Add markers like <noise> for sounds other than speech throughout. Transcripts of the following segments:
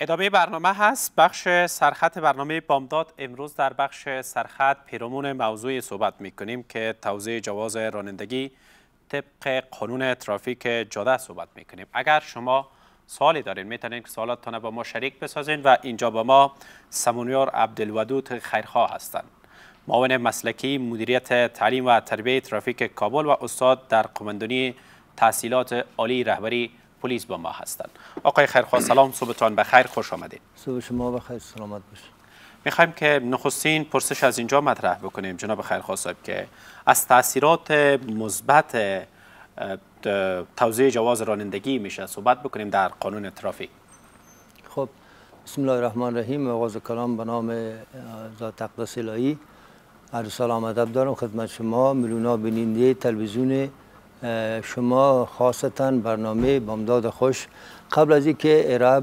ادامه برنامه هست بخش سرخط برنامه بامداد امروز در بخش سرخط پیرامون موضوع صحبت می کنیم که توزیع جواز رانندگی طبق قانون ترافیک جاده صحبت می کنیم اگر شما سوالی دارین میتونین که سوالاتتان با ما شریک بسازین و اینجا با ما سمونیار عبدالودود خیرخواه هستند معاون مسلکی مدیریت تعلیم و تربیت ترافیک کابل و استاد در قمندانی تحصیلات عالی رهبری پلیس با ما هستند آقای خیرخواه سلام صبحتان بخیر خوش آمدید صبح شما بخیر سلامت باشید میخوایم که نخستین پرسش از اینجا مطرح بکنیم جناب خیرخواه صاحب که از تاثیرات مثبت توزیع جواز رانندگی میشه صحبت بکنیم در قانون ترافیک خب بسم الله الرحمن الرحیم آغاز کلام به نام ذات اقدس الهی عرض سلام ادب دارم خدمت شما میلیونا بیننده تلویزیون شما خاصتا برنامه بامداد خوش قبل از اینکه ارائه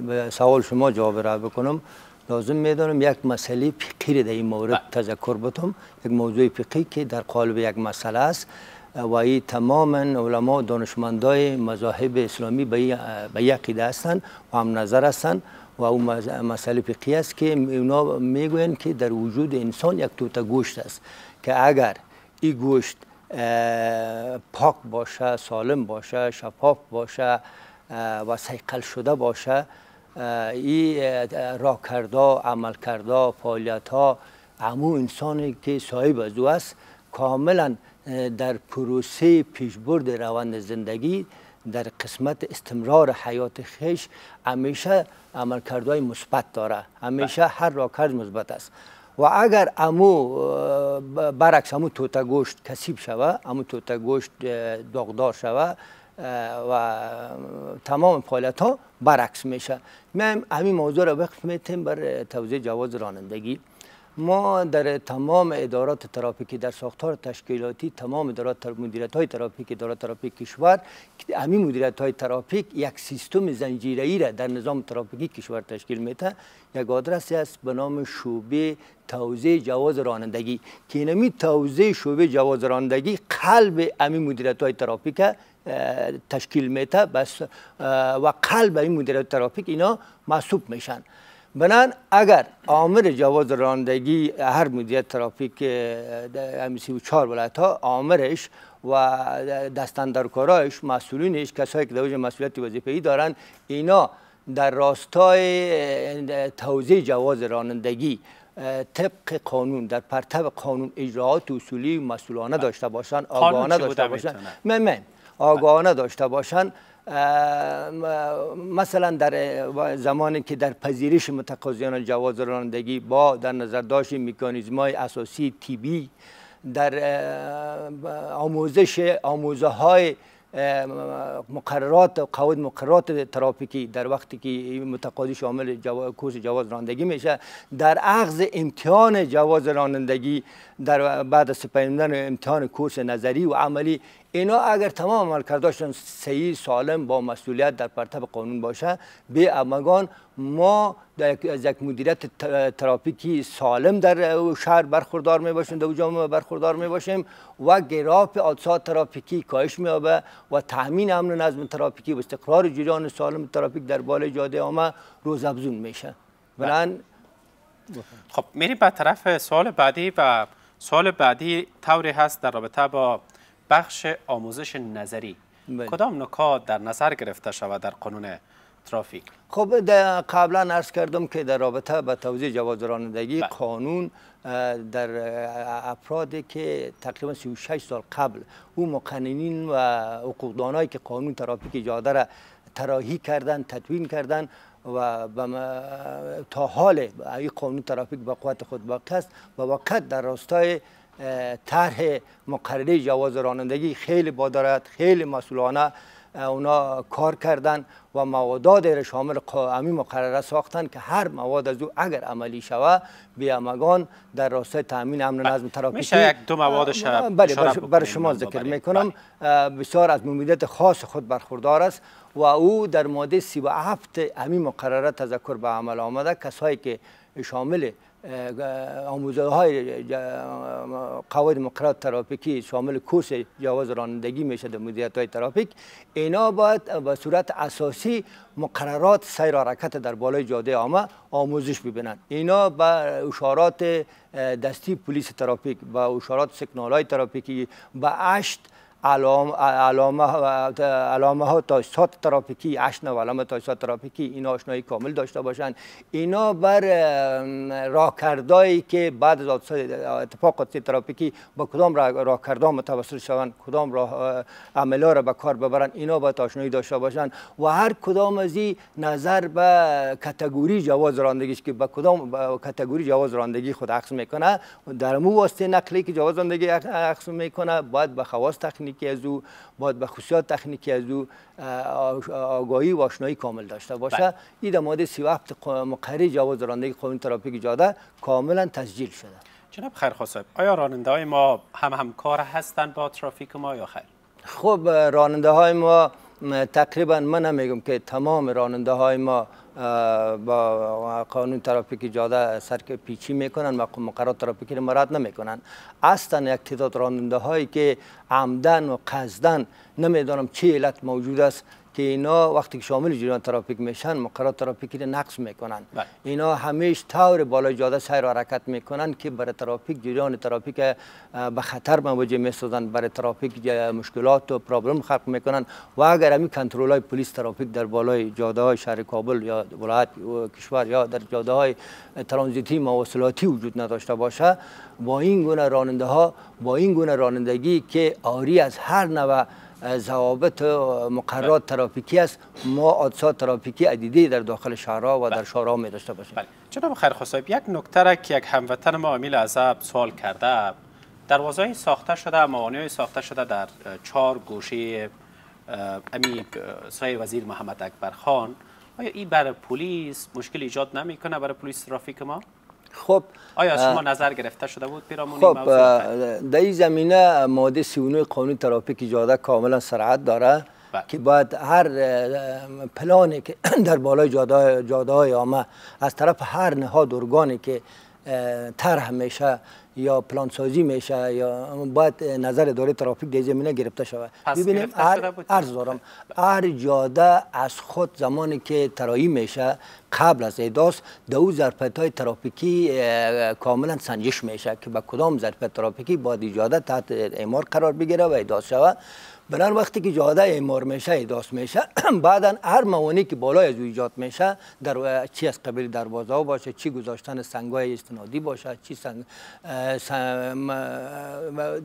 به سوال شما جواب را بکنم لازم میدانم یک مسئله فقهی در این مورد بله. تذکر بتم یک موضوع پیقی که در قالب یک مسئله است و ای تماما علما و مذاهب اسلامی به یقیده عقیده هستند و هم نظر هستند و او مسئله فقیه است که اونا میگوین که در وجود انسان یک توته گوشت است که اگر این گوشت پاک باشه سالم باشه شفاف باشه و سیقل شده باشه این راکردا عملکردا فعالیت ها همو انسانی که صاحب از او است کاملا در پروسه پیشبرد روند زندگی در قسمت استمرار حیات خیش همیشه عملکردهای مثبت داره همیشه بله. هر راکرد مثبت است و اگر امو برعکس امو توته گوشت کسیب شوه امو توته گوشت داغدار شوه و تمام فعالیت ها برعکس میشه من همین موضوع را وقف میتیم بر توضیح جواز رانندگی ما در تمام ادارات ترافیکی در ساختار تشکیلاتی تمام ادارات مدیریت های ترافیک ادارات ترافیک کشور همین مدیریت های ترافیک یک سیستم زنجیره‌ای را در نظام ترافیکی کشور تشکیل میده یک آدرسی است به نام شعبه توزیع جواز رانندگی که اینمی توزیع شعبه جواز رانندگی قلب همین مدیریت های ترافیک تشکیل میده بس و قلب این مدیریت ترافیک اینا مصوب میشن بنان اگر عامل جواز رانندگی هر مدیریت ترافیک سی و چهار ولایت ها عامرش و دستاندرکارایش مسئولینش کسایی که دوج مسئولیت ای دارن اینا در راستای توزیع جواز رانندگی طبق قانون در پرتب قانون اجراعات اصولی مسئولانه داشته باشند آگاهانه داشته باشند آگاهانه داشته باشند مثلا در زمانی که در پذیرش متقاضیان جواز رانندگی با در نظر داشت میکانیزم های اساسی تیبی در آموزش آموزه های مقررات قواعد مقررات ترافیکی در وقتی که متقاضی شامل جواز، کورس جواز رانندگی میشه در اخذ امتحان جواز رانندگی در بعد از سپردن امتحان کورس نظری و عملی اینا اگر تمام عملکرداشون صحیح سالم با مسئولیت در پرتب قانون باشه به امگان ما از یک مدیریت ترافیکی سالم در شهر برخوردار می باشیم در جامعه برخوردار می باشیم و گراف آدسات ترافیکی کاهش می و تامین امن نظم ترافیکی و استقرار جریان سالم ترافیک در بالای جاده آمه روز میشه خب میریم به طرف سال بعدی و سال بعدی طوری هست در رابطه با بخش آموزش نظری بله. کدام نکات در نظر گرفته شود در قانون ترافیک خب قبلا عرض کردم که در رابطه به توضیح جواز رانندگی بله. قانون در افرادی که تقریبا 36 سال قبل او مقننین و حقوقدانایی که قانون ترافیک جاده را تراحی کردن تدوین کردن و تا حال این قانون ترافیک با قوت خود باقی است و وقت در راستای طرح مقرره جواز رانندگی خیلی بادارد خیلی مسئولانه اونا کار کردن و موادات را شامل امی مقرره ساختن که هر مواد از او اگر عملی شود بیامگان در راستای تامین امن بله. نظم ترافیکی میشه یک دو موادش بله بر شما ذکر بله. میکنم بله. بسیار از ممیدت خاص خود برخوردار است و او در ماده 37 امی مقرره تذکر به عمل آمده کسایی که شامل آموزه های قواعد مقررات ترافیکی شامل کورس جواز رانندگی میشه در مدیریت های ترافیک اینا باید به صورت اساسی مقررات سیر حرکت در بالای جاده عامه آموزش ببینن اینا به اشارات دستی پلیس ترافیک با اشارات سیگنال های ترافیکی به اشت علامه, علامه, ها تاجسات ترافیکی اشنا و علامه ترپیکی ترافیکی اینا آشنایی کامل داشته باشند اینا بر کردایی که بعد از اتفاق ترافیکی با کدام راهکردها متوسل شوند کدام راه عملا را به کار ببرند اینا با آشنایی داشته باشند و هر کدام از این نظر به کتگوری جواز رانندگی که به کدام کتگوری جواز رانندگی خود عکس میکنه در مو واسطه نقلی که جواز رانندگی عکس میکنه باید به خواص تکنیکی از او باید به خصوصیات تکنیکی از او آگاهی و آشنایی کامل داشته باشه بله. این در ماده سی وقت جواز رانندگی قانون ترافیک جاده کاملا تسجیل شده جناب خیر آیا راننده های ما هم همکار هستند با ترافیک ما یا خیر خب راننده های ما تقریبا من نمیگم که تمام راننده های ما با قانون ترافیک جاده سرک پیچی میکنن و مقررات ترافیکی رو مراد نمیکنن اصلا یک تعداد راننده هایی که عمدن و قزدن نمیدانم چه علت موجود است که اینا وقتی که شامل جریان ترافیک میشن مقررات ترافیکی رو نقص میکنن بله. اینا همیش طور بالا جاده سیر حرکت میکنن که برای ترافیک جریان ترافیک به خطر مواجه میسازن برای ترافیک مشکلات و پرابلم خلق میکنن و اگر همین کنترل های پلیس ترافیک در بالای جاده های شهر کابل یا ولایت کشور یا در جاده های ترانزیتی مواصلاتی وجود نداشته باشه با این گونه راننده ها با این گونه رانندگی که آری از هر نوع ضوابط مقررات ترافیکی است ما آدسا ترافیکی عدیده در داخل شهرها و در بله. شهرها می داشته باشیم بله. جناب خیر خصایب یک نکته که یک هموطن ما امیل عذاب سوال کرده دروازه ساخته شده موانع ساخته شده در چهار گوشه امی سای وزیر محمد اکبر خان آیا این برای پلیس مشکل ایجاد نمیکنه برای پلیس ترافیک ما خب آیا شما نظر گرفته شده بود این خب در این زمینه ماده 39 قانون ترافیک جاده کاملا سرعت داره بله. که باید هر پلانی که <clears throat> در بالای جاده, جاده های از طرف هر نهاد ارگانی که طرح میشه یا پلان سازی میشه یا باید نظر اداره ترافیک در زمینه گرفته شود ببینیم هر دارم هر جاده از خود زمانی که ترایی میشه قبل از ایداس دو ظرفیت های ترافیکی کاملا سنجش میشه که به کدام ظرفیت ترافیکی باید جاده تحت اعمار قرار بگیره و ایداس شود بلان وقتی که جاده ایمار میشه اداس میشه <clears throat> بعدا هر موانی که بالای از ایجاد میشه در چی از قبیل دروازه ها باشه چی گذاشتن های استنادی باشه چی سنگ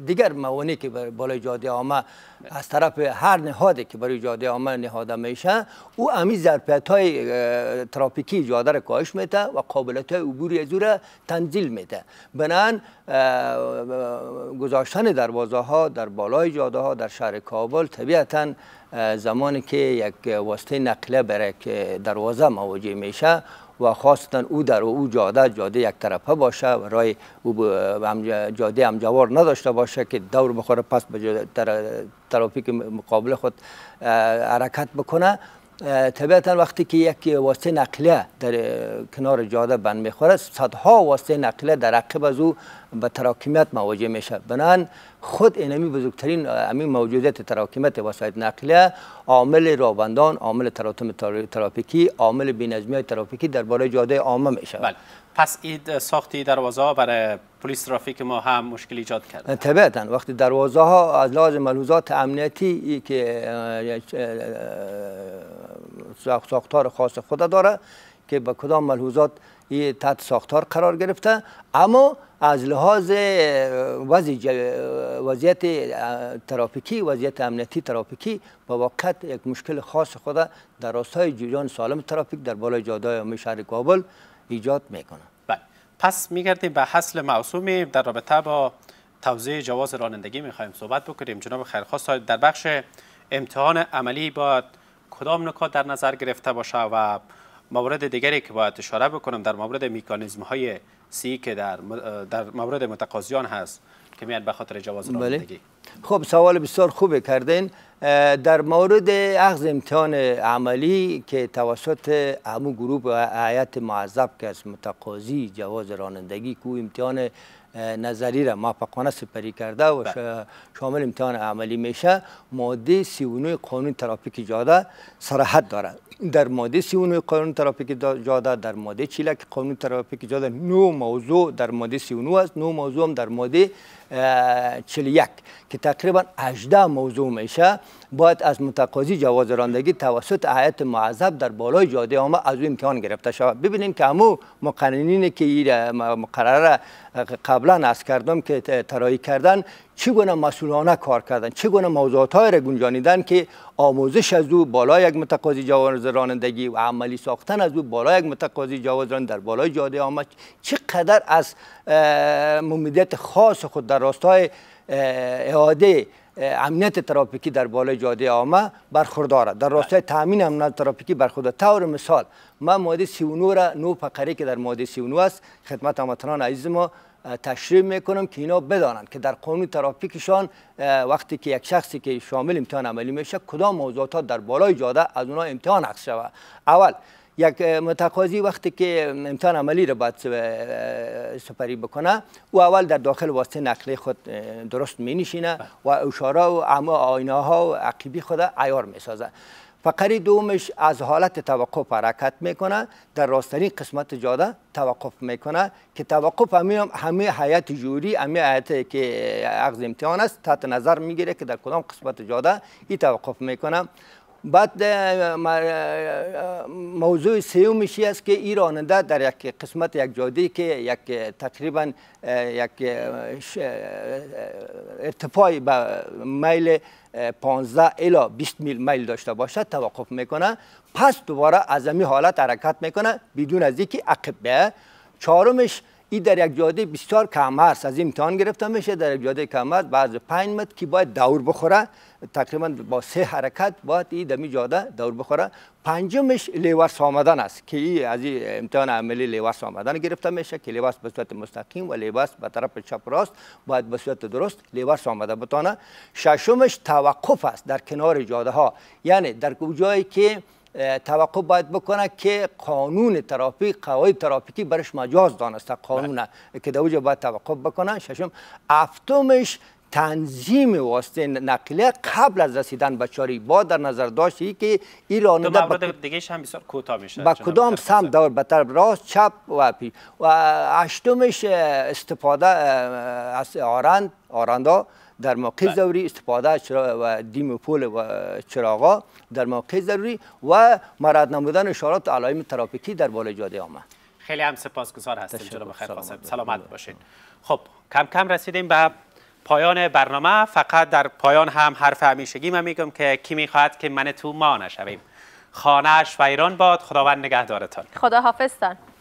دیگر موانی که بالای جاده آمه از طرف هر نهادی که برای جاده آمه نهاده میشه او امی ظرفیت های ترافیکی جاده را کاهش میده و قابلت های عبوری از او را تنزیل میده بنان گذاشتن دروازه ها در بالای جاده ها در شهر کابل طبیعتا زمانی که یک واسطه نقلیه برای دروازه مواجه میشه و خواستن او در او جاده جاده یک طرفه باشه و رای او جاده همجوار نداشته باشه که دور بخوره پس به ترافیک مقابل خود حرکت بکنه طبیعتا وقتی که یک واسطه نقلیه در کنار جاده بند میخوره صدها واسطه نقلیه در عقب از او به تراکمیت مواجه میشه بنان خود اینمی بزرگترین امین موجودیت تراکمیت وسایل نقلیه عامل رابندان عامل تراتم ترافیکی عامل بی‌نظمی ترافیکی درباره جاده عامه میشه بله پس اید ساختی دروازه برای پلیس ترافیک ما هم مشکل ایجاد کرد طبیعتا وقتی دروازه ها از لازم ملحوظات امنیتی که ساختار خاص خود داره که به کدام ملحوظات تحت ساختار قرار گرفته اما از لحاظ وضعیت ترافیکی وضعیت امنیتی ترافیکی با وقت یک مشکل خاص خود در راستای جریان سالم ترافیک در بالای جاده شهر کابل ایجاد میکنه بله پس میگردیم به حصل معصومی در رابطه با توزیع جواز رانندگی میخوایم صحبت بکنیم جناب خیرخواست در بخش امتحان عملی باید کدام نکات در نظر گرفته باشه و مورد دیگری که باید اشاره بکنم در مورد میکانیزم های سی که در در مورد متقاضیان هست که میاد به خاطر جواز بله. رانندگی خب سوال بسیار خوبه کردین در مورد اخذ امتحان عملی که توسط همون گروپ آیت معذب که از متقاضی جواز رانندگی کو امتحان نظری را موفقانه سپری کرده و بله. شامل امتحان عملی میشه ماده 39 قانون ترافیک جاده صراحت داره در ماده 39 قانون ترافیک جاده در ماده 40 قانون ترافیک جاده نو موضوع در ماده 39 است نو موضوع هم در ماده 41 که تقریبا 18 موضوع میشه باید از متقاضی جواز رانندگی توسط عیت معذب در بالای جاده آمه از او امتحان گرفته شود ببینیم که همو مقننین که این مقرره قبلا از کردم که ترایی کردن چگونه مسئولانه کار کردن چگونه موضوعات های را گنجانیدن که آموزش از او بالای یک متقاضی جواز رانندگی و عملی ساختن از او بالای یک متقاضی جواز رانندگی در بالای جاده آمه چقدر از ممیدیت خاص خود در راستای اعاده امنیت ترافیکی در بالای جاده آمه برخورداره در راستای بله. تامین امنیت ترافیکی برخورداره طور مثال من ماده 39 را نو فقره که در ماده 39 است خدمت هموطنان عزیز ما تشریح میکنم که اینا بدانند که در قانون ترافیکشان وقتی که یک شخصی که شامل امتحان عملی میشه کدام موضوعات در بالای جاده از اونها امتحان عکس شود اول یک متقاضی وقتی که امتحان عملی را باید سپری بکنه او اول در داخل واسطه نقلی خود درست می نشینه و اشاره و اما آینه ها و عقیبی خود عیار می سازه فقری دومش از حالت توقف حرکت میکنه در راسترین قسمت جاده توقف میکنه که توقف همه همه حیات جوری همه حیات که عقض امتحان است تحت نظر میگیره که در کدام قسمت جاده این توقف میکنه بعد موضوع سیومیشی است که ایران راننده در یک قسمت یک جاده که یک تقریبا یک ارتفاع به میل 15 الی 20 میل میل داشته باشد توقف میکنه پس دوباره از این حالت حرکت میکنه بدون از اینکه عقب چهارمش ای در یک جاده بسیار کم است از امتحان گرفته میشه در یک جاده کم است بعض پنج متر که باید دور بخوره تقریبا با سه حرکت باید این دمی جاده دور بخوره پنجمش لیورس آمدن است که ای از امتحان عملی لیورس آمدن گرفته میشه که لیورس به صورت مستقیم و لیورس به طرف چپ راست باید به صورت درست لیورس آمده بتانه ششمش توقف است در کنار جاده ها یعنی در جایی که توقع باید بکنه که قانون ترافیک قواعد ترافیکی برش مجاز دانسته بله. قانون که در اوجا باید توقع بکنه ششم افتومش تنظیم واسطه نقلیه قبل از رسیدن به چاری با در نظر ای که این راننده دیگهش دیگه هم بسیار کوتاه میشه با کدام سمت دور به طرف راست چپ و پی و هشتمش استفاده از آرند آراندا در موقع بله. ضروری استفاده و دیم پول و چراغا در موقع ضروری و مرد نمودن اشارات علائم ترافیکی در بالای جاده آمد خیلی هم سپاسگزار هستیم جناب بخیر قاسم سلامت باشین خب کم کم رسیدیم به پایان برنامه فقط در پایان هم حرف همیشگی من میگم که کی میخواد که من تو ما نشویم خانهش و ایران باد خداوند نگهدارتان خدا حافظتان